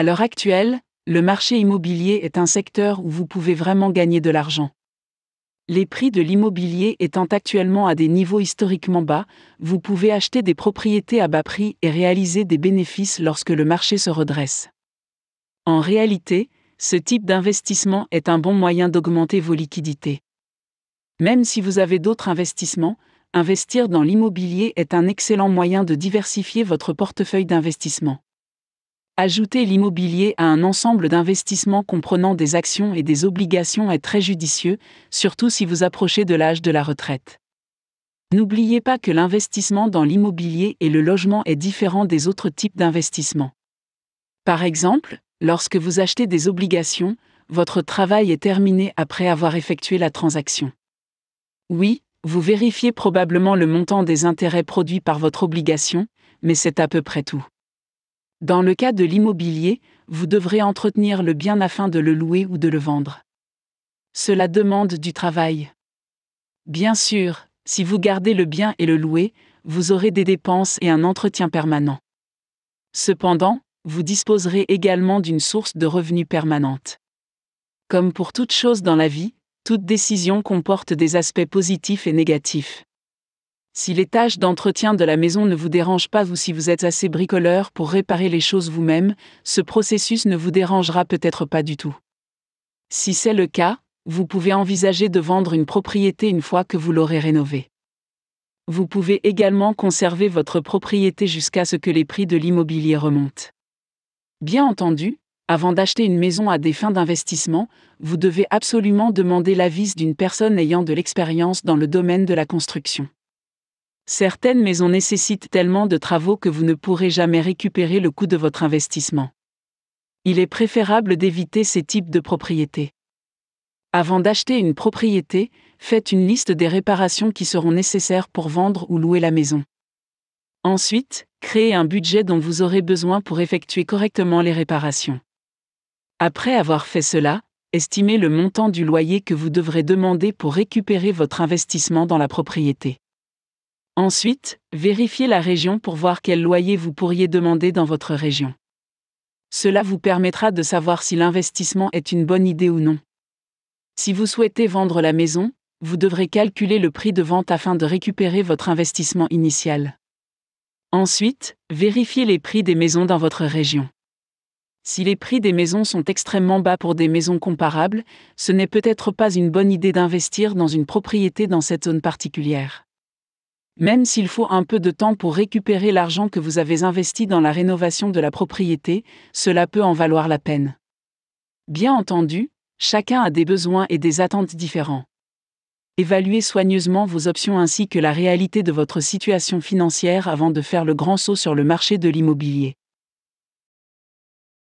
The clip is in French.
À l'heure actuelle, le marché immobilier est un secteur où vous pouvez vraiment gagner de l'argent. Les prix de l'immobilier étant actuellement à des niveaux historiquement bas, vous pouvez acheter des propriétés à bas prix et réaliser des bénéfices lorsque le marché se redresse. En réalité, ce type d'investissement est un bon moyen d'augmenter vos liquidités. Même si vous avez d'autres investissements, investir dans l'immobilier est un excellent moyen de diversifier votre portefeuille d'investissement. Ajouter l'immobilier à un ensemble d'investissements comprenant des actions et des obligations est très judicieux, surtout si vous approchez de l'âge de la retraite. N'oubliez pas que l'investissement dans l'immobilier et le logement est différent des autres types d'investissements. Par exemple, lorsque vous achetez des obligations, votre travail est terminé après avoir effectué la transaction. Oui, vous vérifiez probablement le montant des intérêts produits par votre obligation, mais c'est à peu près tout. Dans le cas de l'immobilier, vous devrez entretenir le bien afin de le louer ou de le vendre. Cela demande du travail. Bien sûr, si vous gardez le bien et le louez, vous aurez des dépenses et un entretien permanent. Cependant, vous disposerez également d'une source de revenus permanente. Comme pour toute chose dans la vie, toute décision comporte des aspects positifs et négatifs. Si les tâches d'entretien de la maison ne vous dérangent pas ou si vous êtes assez bricoleur pour réparer les choses vous-même, ce processus ne vous dérangera peut-être pas du tout. Si c'est le cas, vous pouvez envisager de vendre une propriété une fois que vous l'aurez rénovée. Vous pouvez également conserver votre propriété jusqu'à ce que les prix de l'immobilier remontent. Bien entendu, avant d'acheter une maison à des fins d'investissement, vous devez absolument demander l'avis d'une personne ayant de l'expérience dans le domaine de la construction. Certaines maisons nécessitent tellement de travaux que vous ne pourrez jamais récupérer le coût de votre investissement. Il est préférable d'éviter ces types de propriétés. Avant d'acheter une propriété, faites une liste des réparations qui seront nécessaires pour vendre ou louer la maison. Ensuite, créez un budget dont vous aurez besoin pour effectuer correctement les réparations. Après avoir fait cela, estimez le montant du loyer que vous devrez demander pour récupérer votre investissement dans la propriété. Ensuite, vérifiez la région pour voir quel loyer vous pourriez demander dans votre région. Cela vous permettra de savoir si l'investissement est une bonne idée ou non. Si vous souhaitez vendre la maison, vous devrez calculer le prix de vente afin de récupérer votre investissement initial. Ensuite, vérifiez les prix des maisons dans votre région. Si les prix des maisons sont extrêmement bas pour des maisons comparables, ce n'est peut-être pas une bonne idée d'investir dans une propriété dans cette zone particulière. Même s'il faut un peu de temps pour récupérer l'argent que vous avez investi dans la rénovation de la propriété, cela peut en valoir la peine. Bien entendu, chacun a des besoins et des attentes différents. Évaluez soigneusement vos options ainsi que la réalité de votre situation financière avant de faire le grand saut sur le marché de l'immobilier.